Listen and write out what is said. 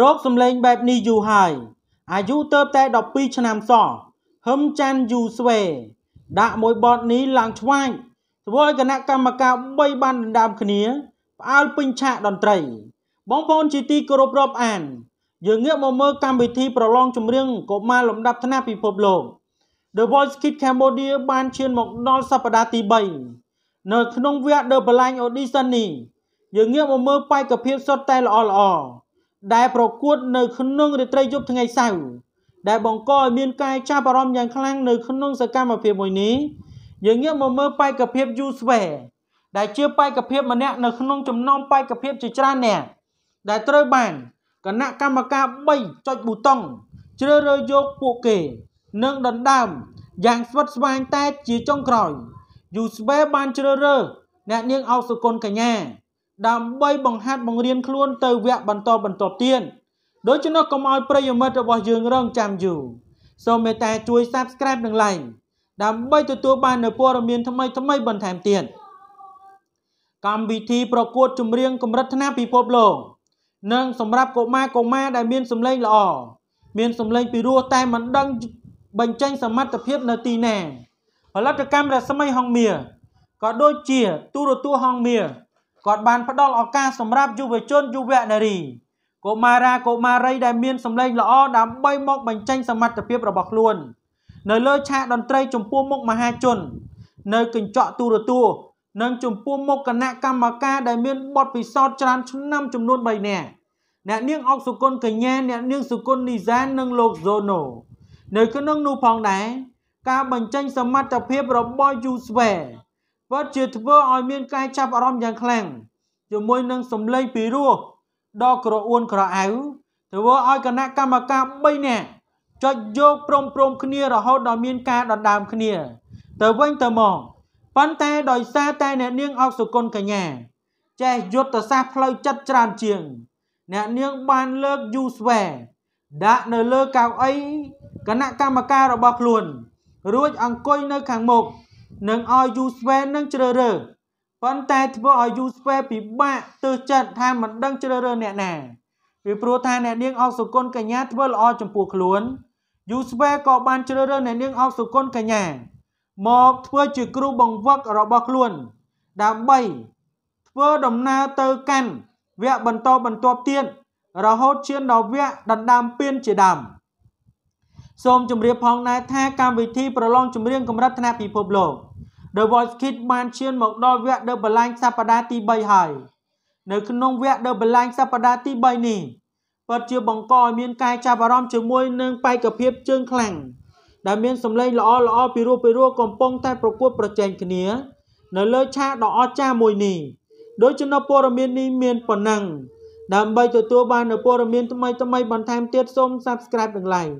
រោគសម្លេងបែបនេះយូរហើយអាយុទៅតែ12ឆ្នាំសោះហឹមចាន់យូស្វេដាក់មួយបតនេះឡើងឆ្វាច់ធ្វើឲ្យគណៈកម្មការ3បានដណ្ដើមគ្នាផ្អើលពេញឆាកតន្ត្រី បងប្អូនជាទីគោរពរាប់អាន យើងងាកមកមើលកម្មវិធីប្រឡងចម្រៀងកុមារលំដាប់ថ្នាក់ពិភពលោក The Voice Kids Cambodia បានឈានមកដល់សប្តាហ៍ទី3នៅក្នុងវគ្គ The Blind Audition នេះយើងងាកមកមើលបេក្ខភាពសុទ្ធតែល្អល្អៗដែលប្រកួតនៅក្នុងរាត្រីយប់ថ្ងៃសៅរ៍ដែលបង្កឲ្យមានការចាប់អារម្មណ៍យ៉ាងខ្លាំងនៅក្នុងសកម្មភាពមួយនេះយើងងាកមកមើលបេក្ខភាព Usware ដែលជាបេក្ខភាពម្នាក់នៅក្នុងចំណោមបេក្ខភាពជាច្រើនអ្នកដែលត្រូវបានគណៈកម្មការ3ចុចប៊ូតុង ជ្រើសរើសយកពួកគេនិងដណ្ដើមយ៉ាងស្វិតស្វាញតែជាចុងក្រោយ Usware បានជ្រើសរើសអ្នកនាងអោសុគន្ធកញ្ញាដើម្បីបង្ហាត់បង្រៀនខ្លួនទៅវគ្គបន្តបន្តទៀតដូច្នោះកុំឲ្យប្រិយមិត្តរបស់យើងរងចាំយូរសូមមេត្តាជួយ Subscribe និង Like ដើម្បីទទួលបាននូវព័ត៌មានថ្មីថ្មីបន្ថែមទៀតកម្មវិធីប្រកួតចម្រៀងកម្រិតថ្នាក់ពិភពលោកនិងសម្រាប់កុមារកុមារដែលមានសម្លេងល្អមានសម្លេងពីរោះតែមិនដឹងបញ្ចេញសមត្ថភាពនៅទីណាផលិតកម្មរស្មីហងមៀក៏ដូចជាទូរទស្សន៍ហងមៀគាត់បានផ្ដល់ឱកាសសម្រាប់យុវជនយុវនារីកុមារាកុមារីដែលមានសម្លេងល្អដើម្បីមកបញ្ចេញ សមត្ថភាពរបស់ខ្លួននៅលើឆាកតន្ត្រីចំពោះមុខមហាជននៅកញ្ចក់ទូរទស្សន៍និងចំពោះមុខគណៈកម្មការដែលមានបទពិសោធន៍ច្រើនឆ្នាំចំនួន3នាក់អ្នកនាងអុកសុគន្ធកញ្ញាអ្នកនាងសុគន្ធនីសាននិងលោកโซโนនៅក្នុងនោះផងដែរការបញ្ចេញ សមត្ថភាពរបស់ Usware ពិតជាធ្វើឲ្យមានការចាប់អារម្មណ៍យ៉ាងខ្លាំងជាមួយនឹងសម្លេងពីរោះដ៏ក្រអួនក្រអៅធ្វើឲ្យគណៈកម្មការ3នាក់ចុចយកព្រមព្រមគ្នារហូតដល់មានការដណ្ដើម គ្នា ទៅវិញទៅមកប៉ុន្តែដោយសារតែអ្នកនាងអកសុគន្ធកញ្ញាចេះយុទ្ធសាស្ត្រផ្លូវចិត្តច្រើនជាង អ្នកនាងបានលើកយូស្វែដាក់នៅលើកៅអីគណៈកម្មការរបស់ខ្លួន រួចអង្គុយនៅខាងមុខនិងឲ្យ user នឹងជ្រើសរើសប៉ុន្តែធ្វើឲ្យ user ពិបាកទើសចិត្តថាមិនដឹងជ្រើសរើសអ្នកណាវាព្រោះថាអ្នកនាងអកសុគន្ធកញ្ញាធ្វើល្អចំពោះខ្លួន user ក៏បានជ្រើសរើសអ្នកនាងអកសុគន្ធកញ្ញាមកធ្វើជាគ្រូបង្វឹករបស់ខ្លួនដើម្បីធ្វើដំណើរទៅកាន់វគ្គបន្តបន្ទាប់ទៀតរហូតឈានដល់វគ្គដណ្ដើមពានជាដើម។សូមជម្រាបផងដែរថាកម្មវិធីប្រឡងចម្រៀងកម្រិតថ្នាក់ពិភពលោក The Voice Kids បានឈានមកដល់វគ្គ The Balance សប្តាហ៍ទី3ហើយនៅក្នុងវគ្គ The Balance សប្តាហ៍ទី3នេះពិតជា បង្កឲ្យមានការចាប់អារម្មណ៍ជាមួយនឹងបេក្ខភាពជើងខ្លាំងដែលមានសម្លេងល្អល្អពីរោះពីរោះកំពុងតែប្រកួតប្រជែងគ្នានៅលើឆាកដ៏អស្ចារ្យមួយនេះដោយចំណុចព័ត៌មាននេះមានប៉ុណ្ណឹងដើម្បីទទួលបាននូវព័ត៌មានថ្មីថ្មីបន្ថែមទៀតសូម Subscribe និង Like